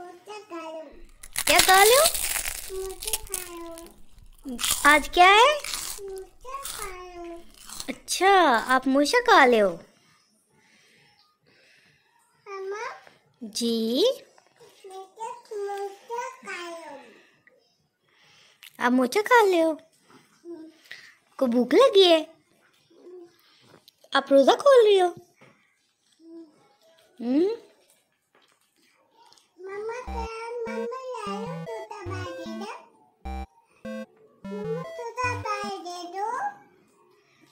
क्या खा लो आज क्या है अच्छा आप मूसा खा ले हो जी आप मोचा खा ले हो को भूख लगी है आप रोज़ा खोल रही हो हम्म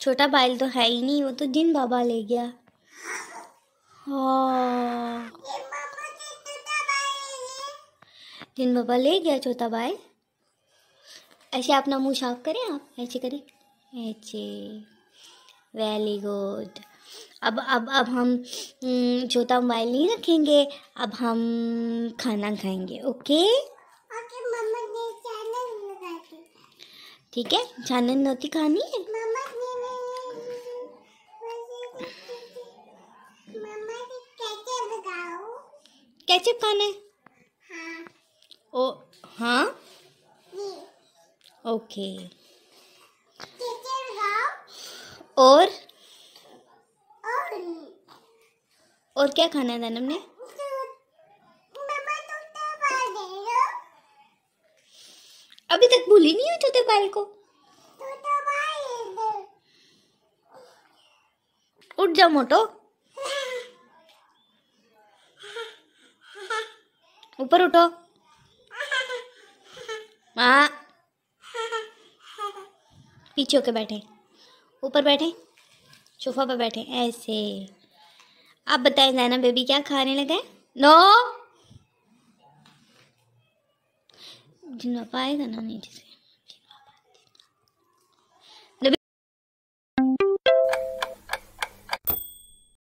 छोटा बैल तो है ही नहीं वो तो जिन बाबा ले गया हाँ जिन बाबा ले गया छोटा बैल ऐसे अपना मुंह साफ करें आप ऐसे करें ऐसे वेरी गुड अब अब अब हम हम्म, छोटा मोबाइल नहीं रखेंगे अब हम खाना खाएंगे ओके ठीक है चानन नोती खानी है कैचअप खाना है हाँ। ओ हाँ ओके और और क्या खाना है दानम ने अभी तक भूली नहीं हो चौथे बाल को उठ जा मोटो ऊपर उठो हाँ पीछे होके बैठे ऊपर बैठे सोफा पर बैठे ऐसे आप बताए जाना बेबी क्या खाने लगे नो जिन पाएगा ना नीचे से